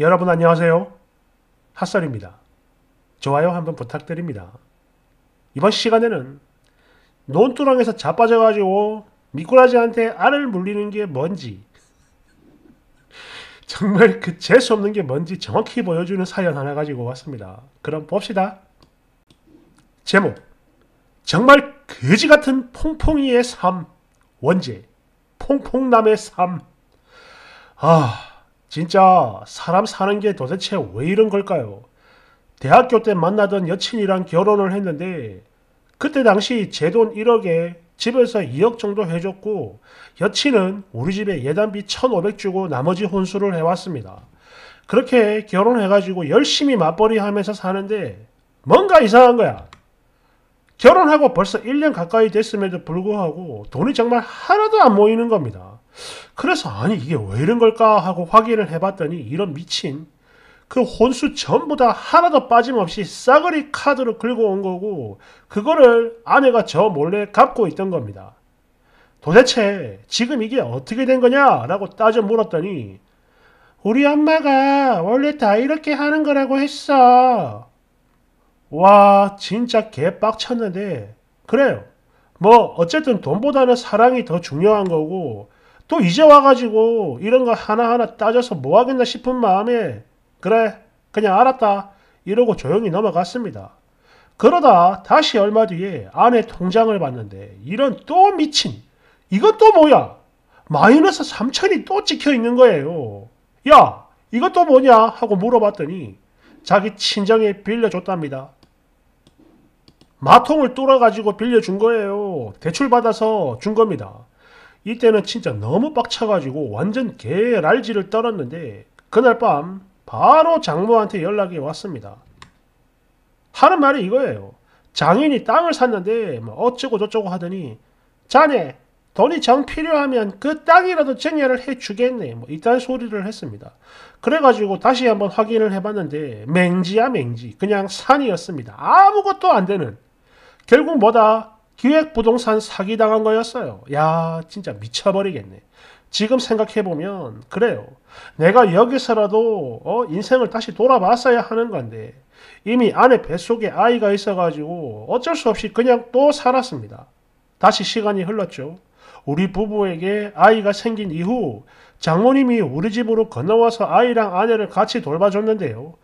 여러분 안녕하세요. 핫설입니다. 좋아요 한번 부탁드립니다. 이번 시간에는 논두렁에서 자빠져가지고 미꾸라지한테 알을 물리는 게 뭔지 정말 그 재수없는 게 뭔지 정확히 보여주는 사연 하나 가지고 왔습니다. 그럼 봅시다. 제목 정말 거지같은 퐁퐁이의 삶 원제 퐁퐁남의 삶아 진짜 사람 사는 게 도대체 왜 이런 걸까요? 대학교 때 만나던 여친이랑 결혼을 했는데 그때 당시 제 돈 1억에 집에서 2억 정도 해줬고 여친은 우리 집에 예단비 1,500 주고 나머지 혼수를 해왔습니다. 그렇게 결혼해가지고 열심히 맞벌이 하면서 사는데 뭔가 이상한 거야. 결혼하고 벌써 1년 가까이 됐음에도 불구하고 돈이 정말 하나도 안 모이는 겁니다. 그래서 아니 이게 왜 이런 걸까 하고 확인을 해봤더니 이런 미친 그 혼수 전부 다 하나도 빠짐없이 싸그리 카드로 긁어 온 거고 그거를 아내가 저 몰래 갚고 있던 겁니다. 도대체 지금 이게 어떻게 된 거냐 라고 따져 물었더니 우리 엄마가 원래 다 이렇게 하는 거라고 했어. 와 진짜 개빡쳤는데 그래요. 뭐 어쨌든 돈보다는 사랑이 더 중요한 거고 또 이제 와가지고 이런 거 하나하나 따져서 뭐 하겠나 싶은 마음에 그래 그냥 알았다 이러고 조용히 넘어갔습니다. 그러다 다시 얼마 뒤에 아내 통장을 봤는데 이런 또 미친 이것도 뭐야 마이너스 3천이 또 찍혀 있는 거예요. 야이것도 뭐냐 하고 물어봤더니 자기 친정에 빌려줬답니다. 마통을 뚫어가지고 빌려준 거예요. 대출받아서 준 겁니다. 이때는 진짜 너무 빡쳐가지고 완전 개랄지를 떨었는데 그날 밤 바로 장모한테 연락이 왔습니다. 하는 말이 이거예요. 장인이 땅을 샀는데 뭐 어쩌고 저쩌고 하더니 자네 돈이 정 필요하면 그 땅이라도 증여를 해주겠네 뭐 이딴 소리를 했습니다. 그래가지고 다시 한번 확인을 해봤는데 맹지야 맹지 그냥 산이었습니다. 아무것도 안 되는 결국 뭐다 기획부동산 사기당한 거였어요. 야 진짜 미쳐버리겠네. 지금 생각해보면 그래요. 내가 여기서라도 어, 인생을 다시 돌아봤어야 하는 건데 이미 아내 뱃속에 아이가 있어가지고 어쩔 수 없이 그냥 또 살았습니다. 다시 시간이 흘렀죠. 우리 부부에게 아이가 생긴 이후 장모님이 우리 집으로 건너와서 아이랑 아내를 같이 돌봐줬는데요.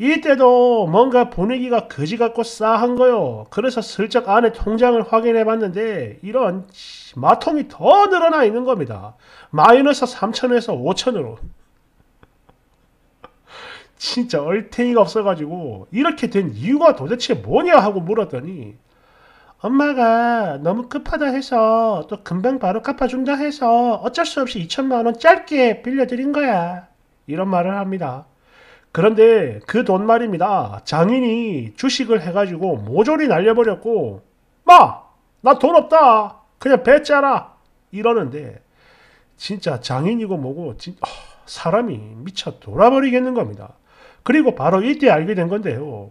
이때도 뭔가 분위기가 거지 같고 싸한 거요. 그래서 슬쩍 안에 통장을 확인해 봤는데 이런 마통이 더 늘어나 있는 겁니다. 마이너스 3천에서 5천으로. 진짜 얼탱이가 없어가지고 이렇게 된 이유가 도대체 뭐냐 하고 물었더니 엄마가 너무 급하다 해서 또 금방 바로 갚아준다 해서 어쩔 수 없이 2천만원 짧게 빌려드린 거야. 이런 말을 합니다. 그런데 그 돈 말입니다. 장인이 주식을 해가지고 모조리 날려버렸고, 마! 나 돈 없다! 그냥 배 짜라! 이러는데, 진짜 장인이고 뭐고, 진, 어, 사람이 미쳐 돌아버리겠는 겁니다. 그리고 바로 이때 알게 된 건데요.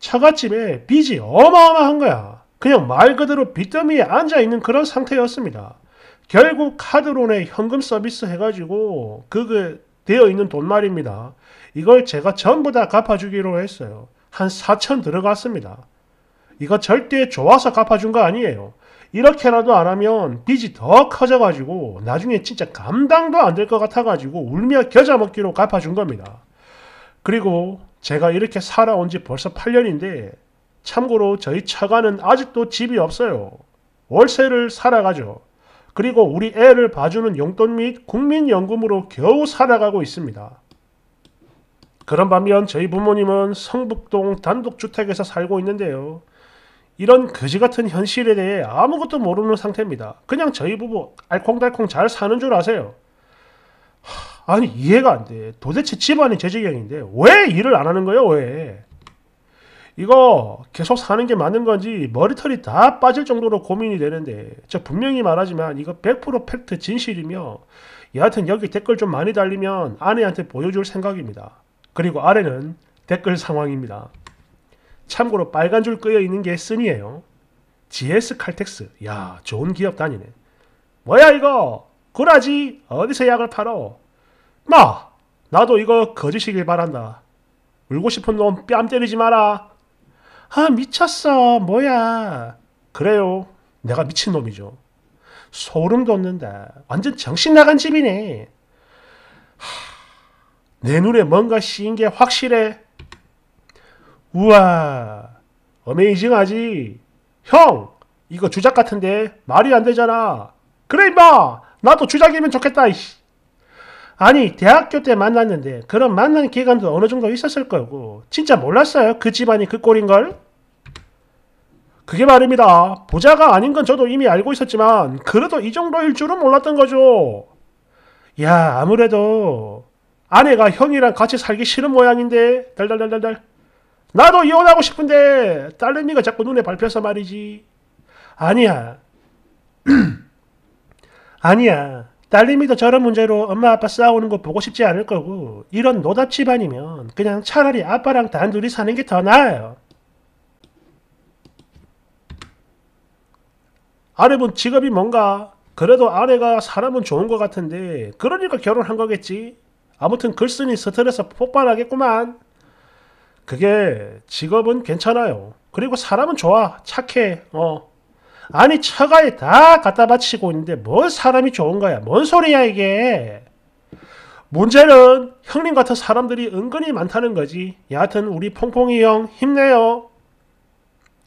처갓집에 빚이 어마어마한 거야. 그냥 말 그대로 빚더미에 앉아있는 그런 상태였습니다. 결국 카드론에 현금 서비스 해가지고 그게 되어 있는 돈 말입니다. 이걸 제가 전부 다 갚아주기로 했어요. 한 4천 들어갔습니다. 이거 절대 좋아서 갚아준 거 아니에요. 이렇게라도 안 하면 빚이 더 커져가지고 나중에 진짜 감당도 안 될 것 같아가지고 울며 겨자 먹기로 갚아준 겁니다. 그리고 제가 이렇게 살아온 지 벌써 8년인데 참고로 저희 처가는 아직도 집이 없어요. 월세를 살아가죠. 그리고 우리 애를 봐주는 용돈 및 국민연금으로 겨우 살아가고 있습니다. 그런 반면 저희 부모님은 성북동 단독주택에서 살고 있는데요. 이런 거지 같은 현실에 대해 아무것도 모르는 상태입니다. 그냥 저희 부부 알콩달콩 잘 사는 줄 아세요. 아니 이해가 안 돼. 도대체 집안이 제 지경인데 왜 일을 안 하는 거예요? 왜? 이거 계속 사는 게 맞는 건지 머리털이 다 빠질 정도로 고민이 되는데 저 분명히 말하지만 이거 100% 팩트 진실이며 여하튼 여기 댓글 좀 많이 달리면 아내한테 보여줄 생각입니다. 그리고 아래는 댓글 상황입니다. 참고로 빨간 줄 끄여 있는 게 쓴이에요. GS 칼텍스. 야, 좋은 기업 다니네. 뭐야 이거? 구라지? 어디서 약을 팔어? 마! 나도 이거 거짓이길 바란다. 울고 싶은 놈 뺨 때리지 마라. 아, 미쳤어. 뭐야. 그래요. 내가 미친놈이죠. 소름 돋는다. 완전 정신 나간 집이네. 하... 내 눈에 뭔가 씌인 게 확실해. 우와, 어메이징하지. 형, 이거 주작 같은데 말이 안 되잖아. 그래 임마, 나도 주작이면 좋겠다. 이씨. 아니 대학교 때 만났는데 그런 만난 기간도 어느 정도 있었을 거고 진짜 몰랐어요 그 집안이 그 꼴인 걸. 그게 말입니다. 보자가 아닌 건 저도 이미 알고 있었지만 그래도 이 정도일 줄은 몰랐던 거죠. 야 아무래도 아내가 형이랑 같이 살기 싫은 모양인데 달달달달달 나도 이혼하고 싶은데 딸내미가 자꾸 눈에 밟혀서 말이지 아니야 아니야 딸내미도 저런 문제로 엄마 아빠 싸우는 거 보고 싶지 않을 거고 이런 노답 집안이면 그냥 차라리 아빠랑 단둘이 사는 게 더 나아요 아내분 직업이 뭔가 그래도 아내가 사람은 좋은 것 같은데 그러니까 결혼한 거겠지 아무튼 글쓴이 스트레스 폭발하겠구만. 그게 직업은 괜찮아요. 그리고 사람은 좋아. 착해. 어. 아니 처가에 다 갖다 바치고 있는데 뭔 사람이 좋은 거야. 뭔 소리야 이게. 문제는 형님 같은 사람들이 은근히 많다는 거지. 여하튼 우리 퐁퐁이 형 힘내요.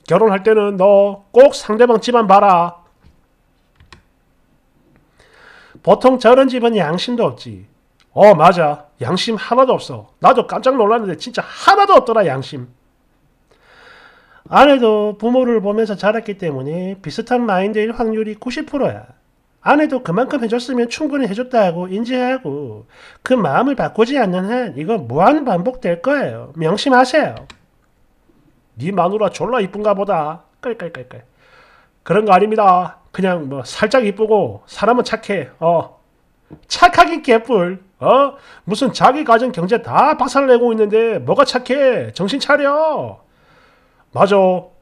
결혼할 때는 너 꼭 상대방 집안 봐라. 보통 저런 집은 양심도 없지. 어 맞아 양심 하나도 없어 나도 깜짝 놀랐는데 진짜 하나도 없더라 양심 아내도 부모를 보면서 자랐기 때문에 비슷한 마인드일 확률이 90%야 아내도 그만큼 해줬으면 충분히 해줬다고 인지하고 그 마음을 바꾸지 않는 한 이건 무한 반복될 거예요 명심하세요 네 마누라 졸라 이쁜가 보다 깔깔깔깔 그런 거 아닙니다 그냥 뭐 살짝 이쁘고 사람은 착해 어 착하긴 개뿔. 어? 무슨 자기 가정 경제 다 박살 내고 있는데 뭐가 착해? 정신 차려. 맞아.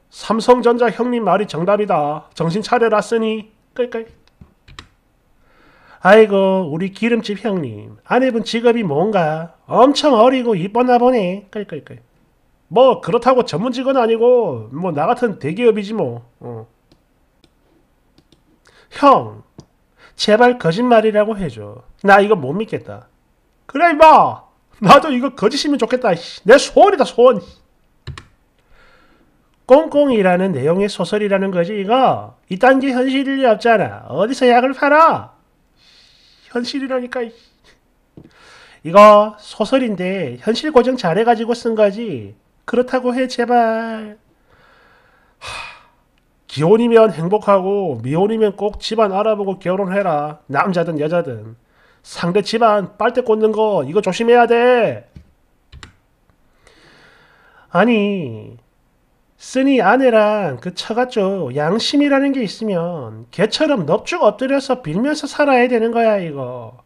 삼성전자 형님 말이 정답이다. 정신 차려라 쓰니. 끌끌. 아이고 우리 기름집 형님 아내분 직업이 뭔가 엄청 어리고 이뻤나 보네 끌끌끌 뭐 그렇다고 전문직은 아니고 뭐 나같은 대기업이지 뭐형 어. 제발 거짓말이라고 해줘. 나 이거 못 믿겠다. 그래 임마! 나도 이거 거짓이면 좋겠다. 내 소원이다 소원. 꽁꽁이라는 내용의 소설이라는 거지 이거. 이딴 게 현실이 없잖아. 어디서 약을 팔아? 현실이라니까. 이거 소설인데 현실 고정 잘해가지고 쓴 거지. 그렇다고 해 제발. 하... 기혼이면 행복하고 미혼이면 꼭 집안 알아보고 결혼해라. 남자든 여자든. 상대 집안 빨대 꽂는 거 이거 조심해야 돼. 아니 쓰니 아내란그 처가죠 양심이라는 게 있으면 개처럼 넙죽 엎드려서 빌면서 살아야 되는 거야 이거.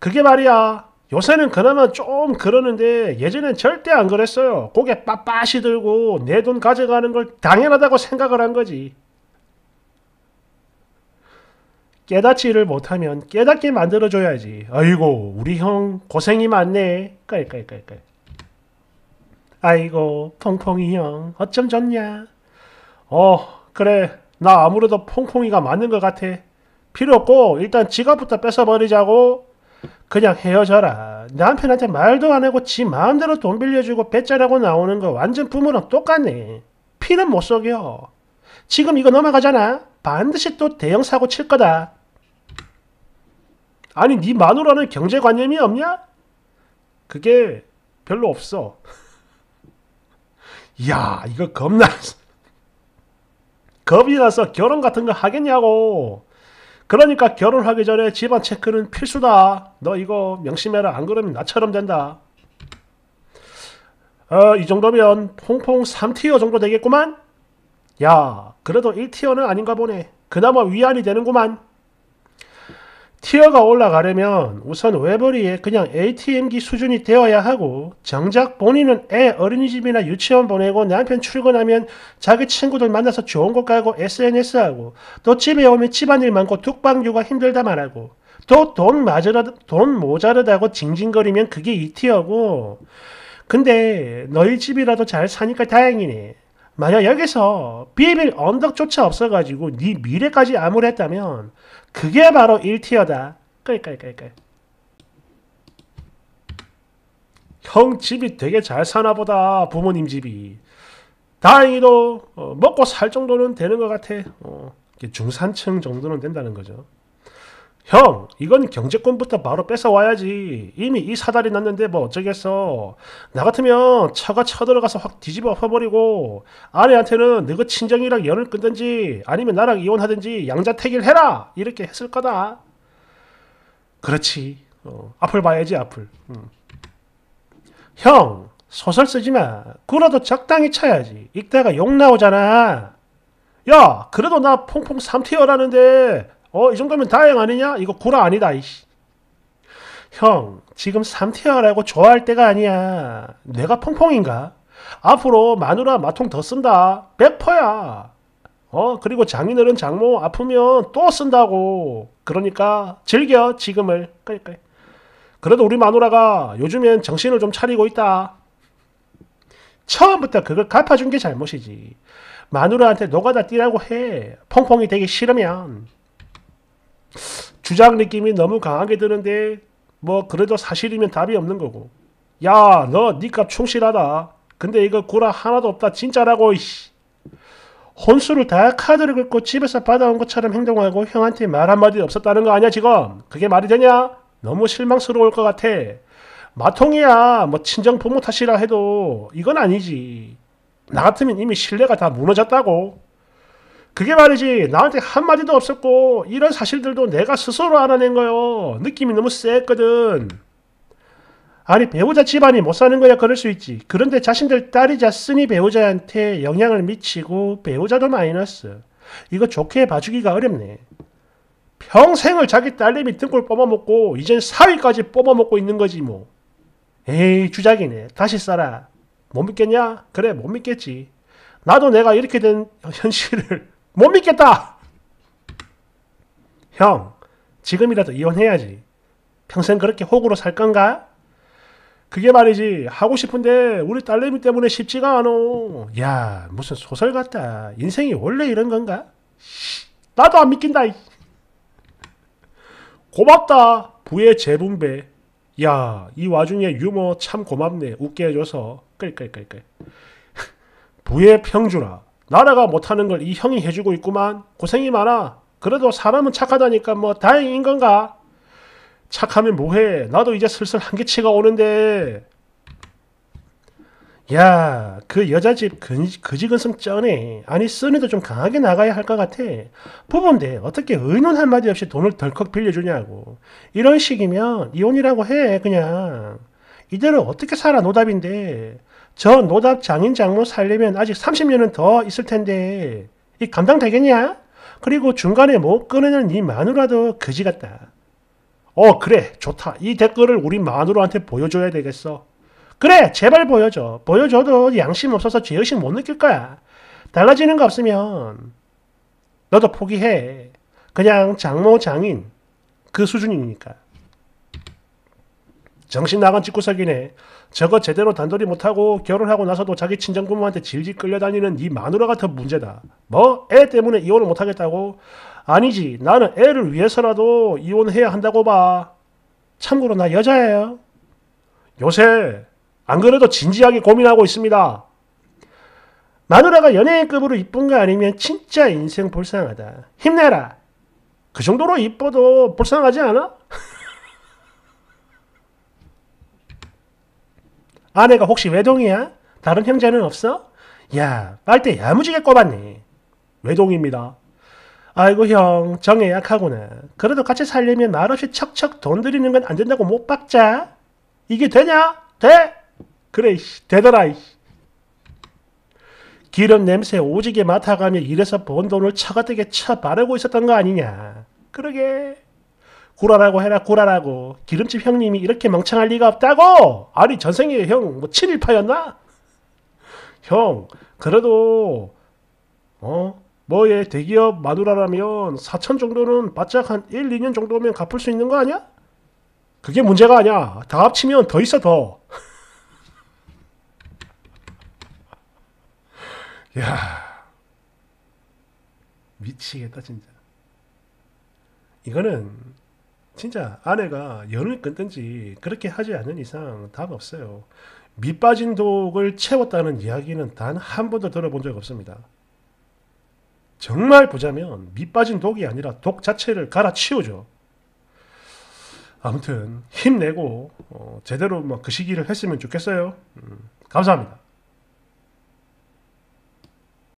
그게 말이야. 요새는 그나마 좀 그러는데 예전엔 절대 안 그랬어요. 고개 빳빳이 들고 내 돈 가져가는 걸 당연하다고 생각을 한 거지. 깨닫지를 못하면 깨닫게 만들어줘야지. 아이고 우리 형 고생이 많네. 깔깔깔깔. 아이고 퐁퐁이 형 어쩜 좋냐. 어 그래 나 아무래도 퐁퐁이가 맞는 것 같아. 필요 없고 일단 지갑부터 뺏어버리자고. 그냥 헤어져라. 남편한테 말도 안 하고 지 마음대로 돈 빌려주고 배짜라고 나오는 거 완전 부모랑 똑같네. 피는 못 속여. 지금 이거 넘어가잖아. 반드시 또 대형 사고 칠 거다. 아니 네 마누라는 경제관념이 없냐? 그게 별로 없어. 야 이거 겁나 겁이 나서 결혼 같은 거 하겠냐고. 그러니까 결혼하기 전에 집안 체크는 필수다. 너 이거 명심해라. 안 그러면 나처럼 된다. 어, 이 정도면 홍콩 3티어 정도 되겠구만? 야, 그래도 1티어는 아닌가 보네. 그나마 위안이 되는구만. 티어가 올라가려면 우선 외벌이에 그냥 ATM기 수준이 되어야 하고 정작 본인은 애 어린이집이나 유치원 보내고 남편 출근하면 자기 친구들 만나서 좋은 거 깔고 SNS하고 또 집에 오면 집안일 많고 뚝방 육가 힘들다 말하고 또 돈 모자르다고 징징거리면 그게 이티어고 근데 너희 집이라도 잘 사니까 다행이네. 만약 여기서 비빌 언덕조차 없어가지고 네 미래까지 암울했다면 그게 바로 1티어다. 끌끌끌끌. 형 집이 되게 잘 사나 보다. 부모님 집이. 다행히도 어, 먹고 살 정도는 되는 것 같아. 어, 중산층 정도는 된다는 거죠. 형 이건 경제권부터 바로 뺏어와야지 이미 이 사달이 났는데 뭐 어쩌겠어 나 같으면 차가 쳐들어가서 확 뒤집어 엎어버리고 아내한테는 너그 친정이랑 연을 끊든지 아니면 나랑 이혼하든지 양자택일 해라 이렇게 했을 거다 그렇지 어, 앞을 봐야지 앞을 응. 음. 형 소설 쓰지마 그러도 적당히 쳐야지 읽다가 욕 나오잖아 야 그래도 나 퐁퐁 삼티어라는데 어, 이 정도면 다행 아니냐? 이거 구라 아니다, 이씨. 형, 지금 삼태어라고 좋아할 때가 아니야. 내가 펑펑인가? 앞으로 마누라 마통 더 쓴다. 백퍼야. 어, 그리고 장인어른 장모 아프면 또 쓴다고. 그러니까 즐겨, 지금을. 그러니까. 그래도 우리 마누라가 요즘엔 정신을 좀 차리고 있다. 처음부터 그걸 갚아준 게 잘못이지. 마누라한테 노가다 뛰라고 해. 펑펑이 되기 싫으면. 주장 느낌이 너무 강하게 드는데 뭐 그래도 사실이면 답이 없는 거고 야 너 니 값 충실하다 근데 이거 구라 하나도 없다 진짜라고 이씨. 혼수를 다 카드를 긁고 집에서 받아온 것처럼 행동하고 형한테 말 한마디 없었다는 거 아니야 지금 그게 말이 되냐 너무 실망스러울 것 같아 마통이야 뭐 친정 부모 탓이라 해도 이건 아니지 나 같으면 이미 신뢰가 다 무너졌다고 그게 말이지 나한테 한마디도 없었고 이런 사실들도 내가 스스로 알아낸 거요. 느낌이 너무 쎄거든. 아니 배우자 집안이 못 사는 거야 그럴 수 있지. 그런데 자신들 딸이잤으니 배우자한테 영향을 미치고 배우자도 마이너스. 이거 좋게 봐주기가 어렵네. 평생을 자기 딸내미 등골 뽑아먹고 이젠 사위까지 뽑아먹고 있는 거지 뭐. 에이 주작이네. 다시 살아. 못 믿겠냐? 그래 못 믿겠지. 나도 내가 이렇게 된 현실을 못 믿겠다. 형, 지금이라도 이혼해야지. 평생 그렇게 호구로 살 건가? 그게 말이지 하고 싶은데 우리 딸내미 때문에 쉽지가 않어. 야 무슨 소설 같다. 인생이 원래 이런 건가? 나도 안 믿긴다. 고맙다 부의 재분배. 야이 와중에 유머 참 고맙네. 웃게 해줘서 끌끌끌끌. 부의 평주라. 나라가 못하는 걸 이 형이 해주고 있구만. 고생이 많아. 그래도 사람은 착하다니까 뭐 다행인 건가? 착하면 뭐해. 나도 이제 슬슬 한계치가 오는데. 야, 그 여자집 그지근성 쩌네. 아니, 쓰니도 좀 강하게 나가야 할 것 같아. 부부인데 어떻게 의논 한마디 없이 돈을 덜컥 빌려주냐고. 이런 식이면 이혼이라고 해, 그냥. 이대로 어떻게 살아, 노답인데. 저 노답 장인 장모 살려면 아직 30년은 더 있을 텐데 이 감당 되겠냐? 그리고 중간에 못 뭐 끊어낸 이 마누라도 거지 같다. 어 그래 좋다. 이 댓글을 우리 마누라한테 보여줘야 되겠어. 그래 제발 보여줘. 보여줘도 양심 없어서 죄의식 못 느낄 거야. 달라지는 거 없으면 너도 포기해. 그냥 장모 장인 그 수준이니까. 정신 나간 직구석이네. 저거 제대로 단돌이 못하고 결혼하고 나서도 자기 친정부모한테 질질 끌려다니는 네 마누라 가더 문제다. 뭐? 애 때문에 이혼을 못하겠다고? 아니지. 나는 애를 위해서라도 이혼해야 한다고 봐. 참고로 나 여자예요. 요새 안 그래도 진지하게 고민하고 있습니다. 마누라가 연예인급으로 이쁜 거 아니면 진짜 인생 불쌍하다. 힘내라. 그 정도로 이뻐도 불쌍하지 않아? 아내가 혹시 외동이야? 다른 형제는 없어? 야, 빨대 야무지게 꼽았네. 외동입니다. 아이고 형, 정에 약하구나. 그래도 같이 살려면 말없이 척척 돈 들이는 건 안 된다고 못 박자. 이게 되냐? 돼? 그래, 씨 되더라. 이 기름 냄새 오지게 맡아가며 일해서 번 돈을 차가뜨게 쳐 바르고 있었던 거 아니냐. 그러게. 구라라고 해라 구라라고 기름집 형님이 이렇게 멍청할 리가 없다고 아니 전생에 형뭐 7일파였나? 형 그래도 어 뭐에 대기업 마누라라면 4천 정도는 바짝 한 1, 2년 정도면 갚을 수 있는 거 아니야? 그게 문제가 아니야 다 합치면 더 있어 더 야, 미치겠다 진짜. 이거는 진짜 아내가 연을 끊든지 그렇게 하지 않는 이상 답 없어요. 밑 빠진 독을 채웠다는 이야기는 단 한 번도 들어본 적 없습니다. 정말 부자면 밑 빠진 독이 아니라 독 자체를 갈아치우죠. 아무튼 힘내고 어, 제대로 뭐그 시기를 했으면 좋겠어요. 음, 감사합니다.